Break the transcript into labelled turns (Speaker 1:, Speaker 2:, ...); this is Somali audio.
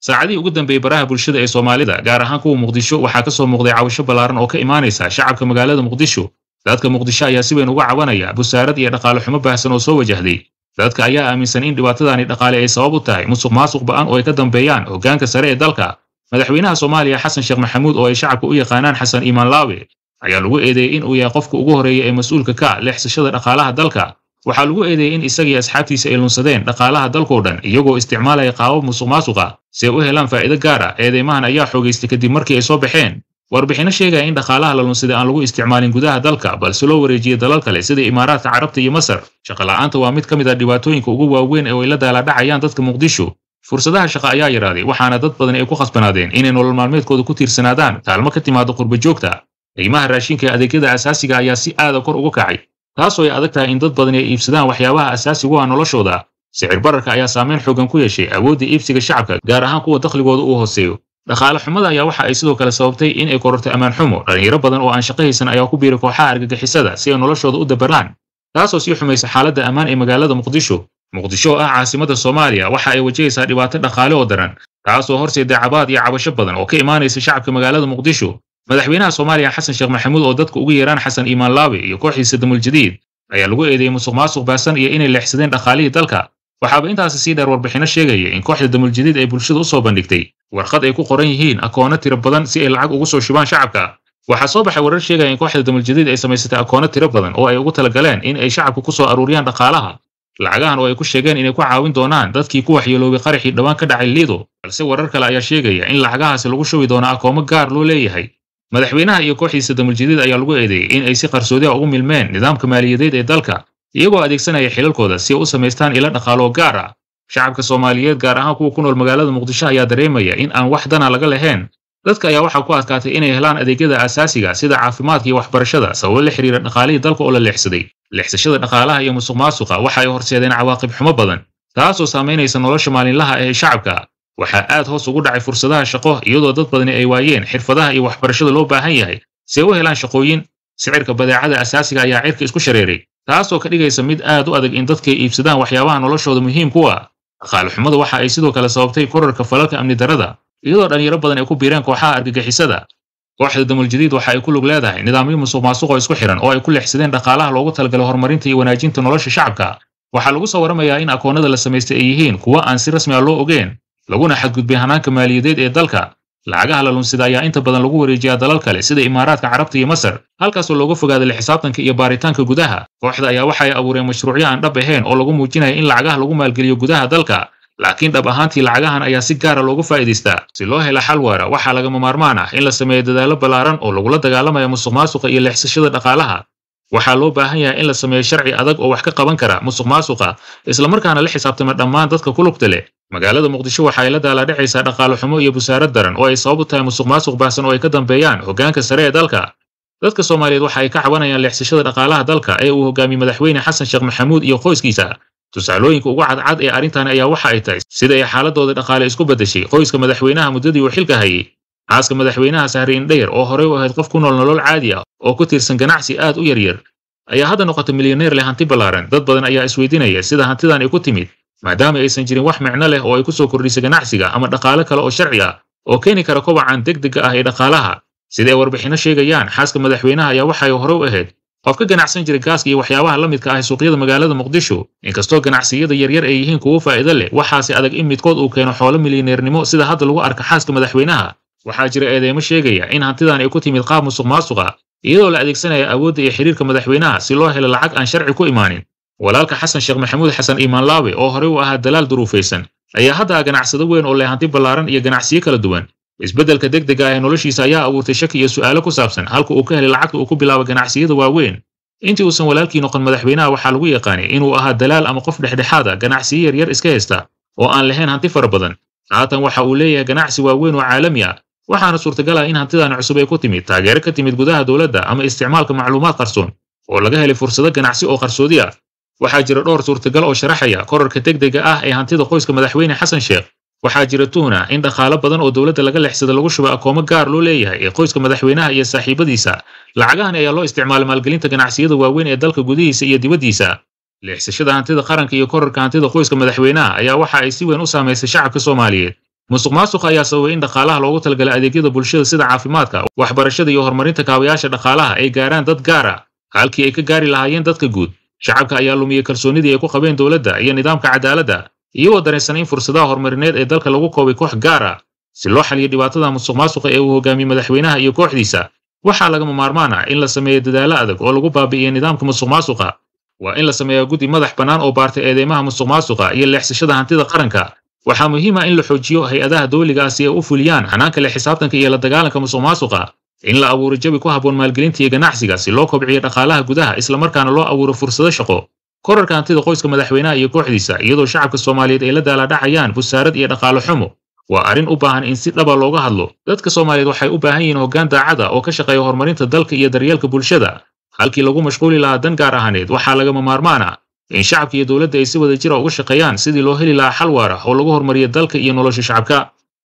Speaker 1: saacadihii ugu dambeeyey baraha bulshada ee soomaalida gaar ahaan kuwa muqdisho waxaa ka soo muuqday cawasho ballaaran oo ka imaanaysa shacabka magaalada muqdisho dadka muqdisho ayaa si weyn uga cabanaya busaarad iyo dhaqaale xumo baahsan oo soo wajahday dadka ayaa aaminsan in dhibaatadaani dhaqaale ay sabab u tahay musuq maasuq ba'an oo ay ka dambeeyaan hoggaanka sare ee dalka madaxweynaha soomaaliya xasan sheekh maxamuud oo ay shacabka u yaqaanaan xasan iimaan laawe ayaa lagu eedeeyey in uu yahay qofka ugu horreeya ee mas-uulka ka lexsashada dhaqaalaha dalka waxaa lagu eedeeyey in isagii asxaabtiisa ay lunsadeen dhaqaalaha dalkoo dhan iyagoo isticmaalaya qaabab musuq maasuqa si ay u helaan faa'iido gaar ah eedeymahan ayaa xoogaystay kadib markii ay soo baxeen warbixino sheegaya in dhaqaalaha la lunsaday aan lagu isticmaalin gudaha dalka balse loo wareejiyey dalal kale sida imaaraadka carabta iyo masar shaqola'aanta waa mid ka mid a ah dhibaatooyinka ugu waaweyn ee ay la daalaadhacayaan dadka muqdisho fursadaha shaqo ayaa yaraaday waxaana dad badan ay ku khasbanaadeen inay nolol maalmeedkooda ku tiirsanaadaan kaalmo ka timaada qurbajoogta joogta qiimaha raashinka ee adeegyada asaasiga ah ayaa si aada ah kor ugu kacay taasoo ay adag tahay in dad badani ay iibsadaan waxyaabaha asaasigu ah noloshooda sicir bararka ayaa saamayn xoogan ku yeeshay awoodda iibsiga shacabka gaar ahaan kuwa dakhligooda uu hooseeyo dhaqaale xumada ayaa waxa ay sidoo kale sababtay in ay kororto ammaan xumo dhallinyaro badan oo aan shaqahaysan ayaa ku biiray kooxaha argagixisada si ay noloshooda u dabaraan taasoo sii xumaysa xaaladda ammaan ee magaalada muqdisho muqdisho oo ah caasimadda soomaaliya waxa ay wajahaysaa dhibaato dhaqaale oo daran taasoo horseeday cabaad iyo cabasho badan oo ka imaanaysa shacabka magaalada muqdisho madaxweynaha soomaaliya xasan sheekh maxamuud oo dadka ugu yeeraan xasan iimaan laabi iyo kooxdiisa damuljadiid ayaa lagu eedeeyey musuqmaasuq maasuq baasan iyo inay leexsadeen dhaqaalihii dalka waxaaba intaasi sii dheer warbixino sheegaya in kooxda damuljadiid ay bulshada u soo bandhigtay warqad ay ku qoran yihiin akoonno tiro badan si ay lacag ugu soo shubaan shacabka waxaa soo baxay warar sheegaya in kooxda damuljadiid ay samaysatay akoonno tiro badan oo ay ugu talagaleen in ay shacabka ku soo aruuriyaan dhaqaalaha lacagahan oo ay ku sheegeen inay ku caawin doonaan dadkii ku waxyeeloobay qaraxii dhowaan ka dhacay liido balse warar kale ayaa sheegaya in lacagahaasi lagu shubi doona akoomo gaar loo leeyahay madaxweynaha iyo kooxdiisa damaljideed ayaa lagu eedeeyey in ay si qarsoodi ah ugu milmeen nidaamka maaliyadeed ee dalka iyagoo adeegsanaya xilalkooda si ay u samaystaan ilo dhaqaaloo gaar ah shacabka soomaaliyeed gaar ahaan kuwa ku nool magaalada muqdisho ayaa dareemaya in aan wax dana laga lahayn dadka ayaa waxaa ku adkaatay inay helaan adeegyada aasaasiga ah sida caafimaadka iyo waxbarashada sababo la xiriira dhaqaalihii dalka oo la leexsaday leexsashada dhaqaalaha iyo musuq maasuqa waxa ay horseedeen cawaaqib xumo badan taasoo saamaynaysa nolosha maalinlaha ah ee shacabka waxaa aad hoos ugu dhacay fursadaha shaqo iyadoo dad badani ay waayeen xirfadaha iyo waxbarashada loo baahan yahay see u helaan shaqooyin sicirka badeecada asaasiga ah ayaa cirka isku shareeray taasoo ka dhigaysa mid aad u adag in dadkay iibsadaan waxyaabaha noloshooda muhiim ku ah dhaqaale xumada waxa ay sidoo kale sababtay korarka falalka amni darada iyadoo dhallinyaro badan ay ku biireen kooxaha argagixisada kooxda damuljadiid waxa ay ku lug leedahay nidaamyo musuq maasuq oo isku xiran oo ay ku leexsadeen dhaqaalaha loogu talagalo horumarinta iyo wanaajinta nolosha shacabka waxaa lagu soo waramayaa in akoonnada la samaystay ay yihiin kuwo aan si rasmi ah loo ogeen laguna xadgudbay hanaanka maaliyadeed ee dalka lacagaha la lunsida ayaa inta badan lagu wareejiyaa dalal kale sida imaaraadka carabta iyo masar halkaasoo looga fogaada la xisaabtanka iyo baaritaanka gudaha kooxda ayaa waxa ay abuureen mashruucyo aan dhab ahayn oo lagu muujinaya in lacagaha lagu maalgeliyo gudaha dalka laakiin dhab ahaantii lacagahan ayaa si gaara ah loogu faa'idaystaa si loo hela xal waara waxaa lagama maarmaan ah in la sameeyo dadaallo ballaaran oo lagula dagaalamaya musuqmaasuqa iyo leexsashada dhaqaalaha waxaa loo baahan yahay in la sameeyo sharci adag oo wax ka qaban kara musuq maasuqa islamarkaana la xisaabtama dhammaan dadka ku lugta leh magaalada muqdisho waxaa ay la daaladhacaysaa dhaqaale xumo iyo busaaro daran oo ay sabab u tahay musuq maasuq baahsan oo ay ka dambeeyaan hoggaanka sare ee dalka dadka soomaaliyeed waxa ay ka cabanayaan leexsashada dhaqaalaha dalka ee uu hogaamiye madaxweyne xasan sheekh maxamuud iyo qoyskiisa tusaalooyinka ugu cadcad ee arrintani ayaa waxa ay tahay sida ay xaaladooda dhaqaale isku beddeshay qoyska madaxweynaha muddadii uu xilka hayay xaaska madaxweynaha sahriin dhayr oo horey u ahayd qof ku nool nolol caadi ah oo ku tiirsan ganacsi aad u yaryar ayaa hadda noqota milyaneer leh hanti ballaaran dad badan ayaa isweydiinaya sida hantidan ay ku timid maadaama aysan jirin wax micno leh oo ay ku soo kordhisay ganacsiga ama dhaqaale kale oo sharci ah oo keeni kara kobacan degdega ah ee dhaqaalaha sida ay warbixinno sheegayaan xaaska madaxweynaha ayaa waxay hore u ahayd qof ka ganacsan jiray gaaska iyo waxyaabaha la midka ah suuqyada magaalada muqdisho inkastoo ganacsiyada yaryar ay yihiin kuwo faa'iido leh waxaase adag in midkood uu keeno xoolo milyaneernimo sida hadda lagu arka xaaska madaxweynaha waxaa jira eedeymo sheegaya in hantidan ay ku timid qaab musuq maasuqa iyadoo la adeegsanaya awoodda iyo xiriirka madaxweynaha si loo helo lacag aan sharci ku imaanin walaalka xasan sheekh maxamuud xasan iimaanlaawe oo horey u ahaa dalaal duruufaysan ayaa hadda ganacsado weyn oo leh hanti ballaaran iyo ganacsiyo kala duwan isbeddelka deg dega ah ee noloshiisa ayaa abuurtay shaki iyo su'aalo ku saabsan halka uu ka helay lacagta uu ku bilaabo ganacsiyada waaweyn intii uusan walaalkii noqon madaxweynaha waxaa lagu yaqaanay inuu ahaa dalaal ama qof dhexdhexaada ganacsiyo yaryar iska haysta oo aan lahayn hanti fara badan haatan waxa uu leeyahay ganacsi waaweyn oo caalami ah waxaana suurtagal ah in hantidan cusub ay ku timid taageero ka timid gudaha dowladda ama isticmaalka macluumaad qarsoon oo laga helay fursado ganacsi oo qarsoodi ah waxaa jira dhowr suurtagal oo sharaxaya korarka degdega ah ee hantida qoyska madaxweyne xasan sheekh waxaa jira tuuna in dhaqaalo badan oo dowladda laga leexsada lagu shuba akoomo gaar loo leeyahay ee qoyska madaxweynaha iyo saaxiibadiisa lacagahani ayaa loo isticmaalay maalgelinta ganacsiyada waaweyn ee dalka gudihiisa iyo dibaddiisa leexsashada hantida qaranka iyo korarka hantida qoyska madaxweynaha ayaa waxa ay si weyn u saamaysay shacabka soomaaliyeed musuq maasuq ayaa sababay in dhaqaalaha loogu talagala adeegyada bulshada sida caafimaadka waxbarashada iyo horumarinta kaabayaasha dhaqaalaha ay gaaraan dad gaara halkii ay ka gaari lahaayeen dadka guud shacabka ayaa lumiyey kalsoonidii ay ku qabeen dowladda iyo nidaamka cadaaladda iyagoo daraysan in fursadaha horumarineed ee dalka lagu koobay koox gaara si loo xaliyo dhibaatada musuqmaasuqa ee uu hogaamiyey madaxweynaha iyo kooxdiisa waxaa lagama maarmaan ah in la sameeyo dadaalo adag oo lagu baabi'iyo nidaamka musuqmaasuqa waa in la sameeyaa guddi madax bannaan oo baartay eedeymaha musuqmaasuqa iyo leexsashada hantida qaranka waxaa muhiim ah in la xoojiyo hay-adaha dawliga ah si ay u fuliyaan hanaanka le xisaabtanka iyo la dagaalanka musuqmaasuqa in la abuuro jawi ku habboon maalgelinta iyo ganacsiga si loo kobciyo dhaqaalaha gudaha islamarkaana loo abuuro fursado shaqo korarka hantida qoyska madaxweynaha iyo kooxdiisa iyadoo shacabka soomaaliyeed ay la daaladhacayaan busaarad iyo dhaqaale xumo waa arrin u baahan in si dhaba looga hadlo dadka soomaaliyeed waxay u baahan yihiin hoggaan daacada oo ka shaqeeya horumarinta dalka iyo daryeelka bulshada halkii lagu mashquuli lahaa dan gaar ahaaneed waxaa lagama maarmaana in shacabka iyo dowladda ay si wada jira ah uga shaqeeyaan sidii loo heli lahaa xal waara oo lagu horumariyo dalka iyo nolosha shacabka